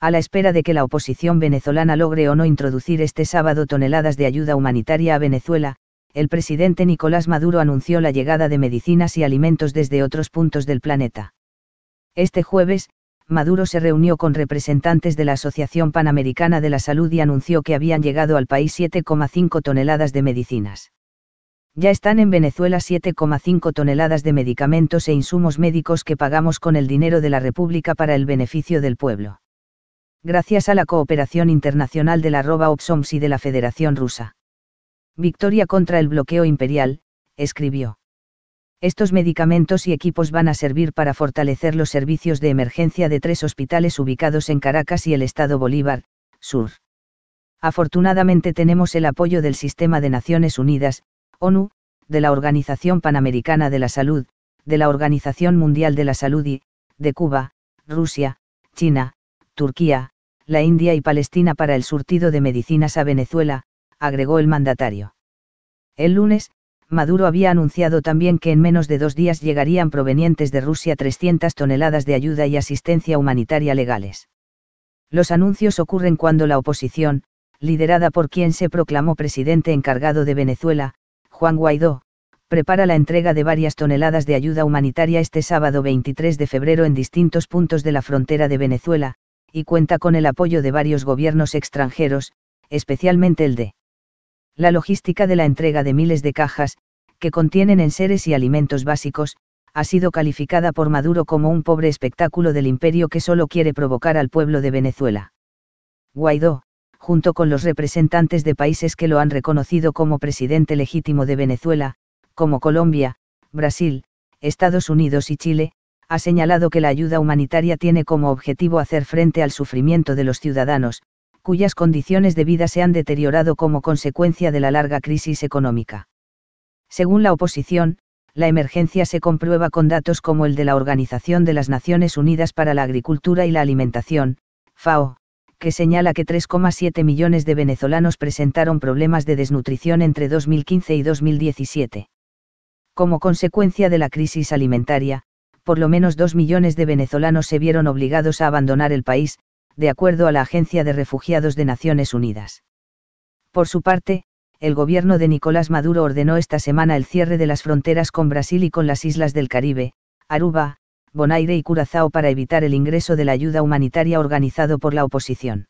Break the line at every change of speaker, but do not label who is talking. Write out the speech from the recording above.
a la espera de que la oposición venezolana logre o no introducir este sábado toneladas de ayuda humanitaria a Venezuela, el presidente Nicolás Maduro anunció la llegada de medicinas y alimentos desde otros puntos del planeta. Este jueves, Maduro se reunió con representantes de la Asociación Panamericana de la Salud y anunció que habían llegado al país 7,5 toneladas de medicinas. Ya están en Venezuela 7,5 toneladas de medicamentos e insumos médicos que pagamos con el dinero de la República para el beneficio del pueblo gracias a la cooperación internacional de la Roba y de la Federación Rusa. Victoria contra el bloqueo imperial, escribió. Estos medicamentos y equipos van a servir para fortalecer los servicios de emergencia de tres hospitales ubicados en Caracas y el Estado Bolívar, Sur. Afortunadamente tenemos el apoyo del Sistema de Naciones Unidas, ONU, de la Organización Panamericana de la Salud, de la Organización Mundial de la Salud y, de Cuba, Rusia, China, Turquía, la India y Palestina para el surtido de medicinas a Venezuela, agregó el mandatario. El lunes, Maduro había anunciado también que en menos de dos días llegarían provenientes de Rusia 300 toneladas de ayuda y asistencia humanitaria legales. Los anuncios ocurren cuando la oposición, liderada por quien se proclamó presidente encargado de Venezuela, Juan Guaidó, prepara la entrega de varias toneladas de ayuda humanitaria este sábado 23 de febrero en distintos puntos de la frontera de Venezuela, y cuenta con el apoyo de varios gobiernos extranjeros, especialmente el de la logística de la entrega de miles de cajas, que contienen enseres y alimentos básicos, ha sido calificada por Maduro como un pobre espectáculo del imperio que solo quiere provocar al pueblo de Venezuela. Guaidó, junto con los representantes de países que lo han reconocido como presidente legítimo de Venezuela, como Colombia, Brasil, Estados Unidos y Chile, ha señalado que la ayuda humanitaria tiene como objetivo hacer frente al sufrimiento de los ciudadanos, cuyas condiciones de vida se han deteriorado como consecuencia de la larga crisis económica. Según la oposición, la emergencia se comprueba con datos como el de la Organización de las Naciones Unidas para la Agricultura y la Alimentación, FAO, que señala que 3,7 millones de venezolanos presentaron problemas de desnutrición entre 2015 y 2017. Como consecuencia de la crisis alimentaria, por lo menos dos millones de venezolanos se vieron obligados a abandonar el país, de acuerdo a la Agencia de Refugiados de Naciones Unidas. Por su parte, el gobierno de Nicolás Maduro ordenó esta semana el cierre de las fronteras con Brasil y con las islas del Caribe, Aruba, Bonaire y Curazao para evitar el ingreso de la ayuda humanitaria organizado por la oposición.